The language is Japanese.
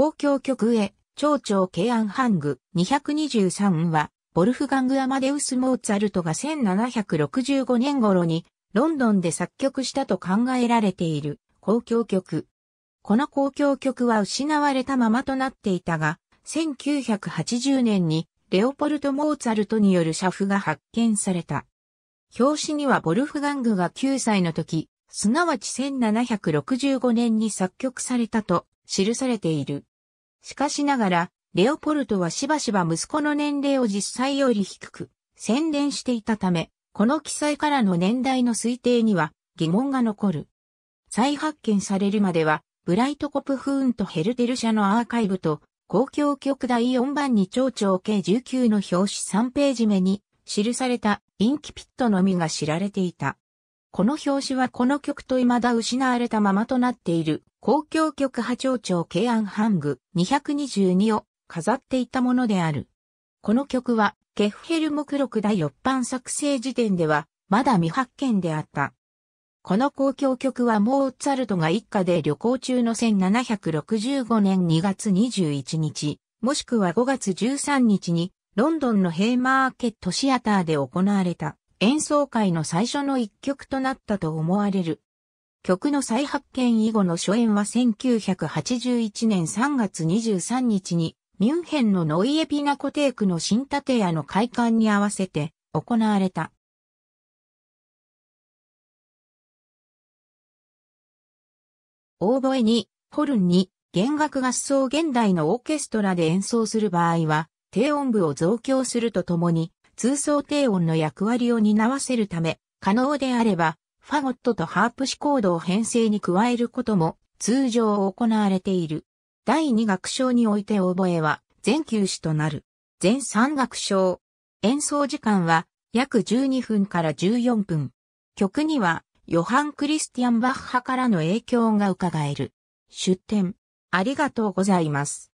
公共曲へ、町長ンハング223は、ボルフガング・アマデウス・モーツァルトが1765年頃にロンドンで作曲したと考えられている交響曲。この交響曲は失われたままとなっていたが、1980年にレオポルト・モーツァルトによる写譜が発見された。表紙にはボルフガングが9歳の時、すなわち1765年に作曲されたと記されている。しかしながら、レオポルトはしばしば息子の年齢を実際より低く宣伝していたため、この記載からの年代の推定には疑問が残る。再発見されるまでは、ブライトコプフーンとヘルテル社のアーカイブと、公共局第4番に町長計19の表紙3ページ目に記されたインキピットのみが知られていた。この表紙はこの曲と未だ失われたままとなっている、公共曲波長長慶安ング222を飾っていたものである。この曲は、ケフヘル目録第4版作成時点では、まだ未発見であった。この公共曲はモーツァルトが一家で旅行中の1765年2月21日、もしくは5月13日に、ロンドンのヘイマーケットシアターで行われた。演奏会の最初の一曲となったと思われる。曲の再発見以後の初演は1981年3月23日に、ミュンヘンのノイエピナコテークの新建屋の開館に合わせて行われた。オーボエに、ホルンに、弦楽合奏現代のオーケストラで演奏する場合は、低音部を増強するとともに、通奏低音の役割を担わせるため、可能であれば、ファゴットとハープシコードを編成に加えることも通常行われている。第2楽章において覚えは全休止となる。全3楽章。演奏時間は約12分から14分。曲にはヨハン・クリスティアン・バッハからの影響が伺える。出展。ありがとうございます。